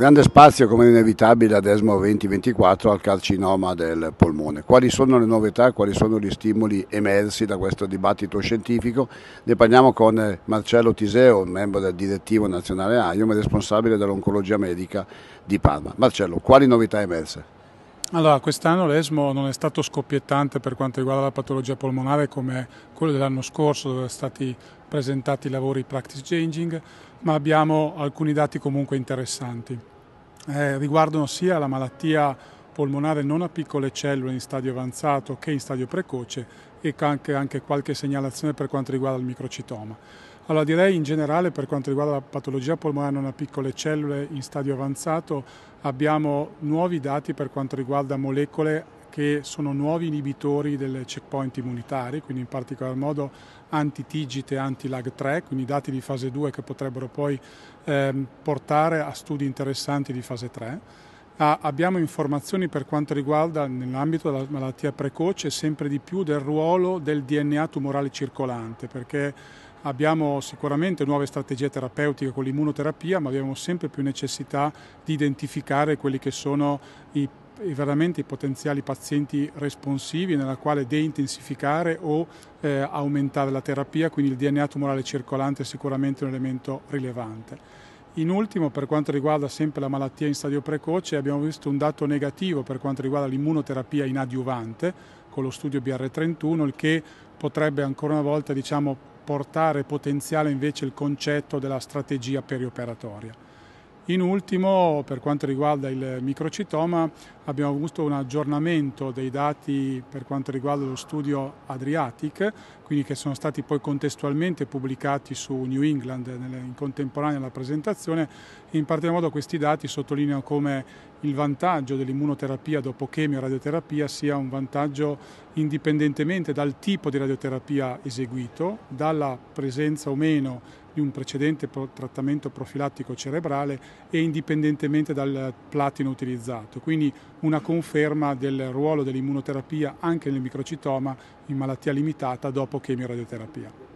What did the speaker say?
Grande spazio come inevitabile ad ESMO 2024 al carcinoma del polmone. Quali sono le novità, quali sono gli stimoli emersi da questo dibattito scientifico? Ne parliamo con Marcello Tiseo, membro del direttivo nazionale AIOM e responsabile dell'oncologia medica di Parma. Marcello, quali novità emerse? Allora, quest'anno l'ESMO non è stato scoppiettante per quanto riguarda la patologia polmonare come quello dell'anno scorso dove sono stati presentati i lavori practice changing, ma abbiamo alcuni dati comunque interessanti. Eh, riguardano sia la malattia polmonare non a piccole cellule in stadio avanzato che in stadio precoce e anche, anche qualche segnalazione per quanto riguarda il microcitoma. Allora direi in generale per quanto riguarda la patologia polmonare non a piccole cellule in stadio avanzato abbiamo nuovi dati per quanto riguarda molecole che sono nuovi inibitori del checkpoint immunitari, quindi in particolar modo antitigite e anti-lag3, quindi dati di fase 2 che potrebbero poi ehm, portare a studi interessanti di fase 3. Ah, abbiamo informazioni per quanto riguarda nell'ambito della malattia precoce sempre di più del ruolo del DNA tumorale circolante, perché Abbiamo sicuramente nuove strategie terapeutiche con l'immunoterapia, ma abbiamo sempre più necessità di identificare quelli che sono i veramente i potenziali pazienti responsivi nella quale deintensificare o eh, aumentare la terapia, quindi il DNA tumorale circolante è sicuramente un elemento rilevante. In ultimo, per quanto riguarda sempre la malattia in stadio precoce, abbiamo visto un dato negativo per quanto riguarda l'immunoterapia in adiuvante con lo studio BR31, il che potrebbe ancora una volta diciamo, portare potenziale invece il concetto della strategia perioperatoria. In ultimo, per quanto riguarda il microcitoma, abbiamo avuto un aggiornamento dei dati per quanto riguarda lo studio Adriatic, quindi che sono stati poi contestualmente pubblicati su New England in contemporanea alla presentazione. In particolar modo questi dati sottolineano come il vantaggio dell'immunoterapia dopo chemio e radioterapia sia un vantaggio indipendentemente dal tipo di radioterapia eseguito, dalla presenza o meno di un precedente trattamento profilattico cerebrale e indipendentemente dal platino utilizzato. Quindi una conferma del ruolo dell'immunoterapia anche nel microcitoma in malattia limitata dopo chemioradioterapia.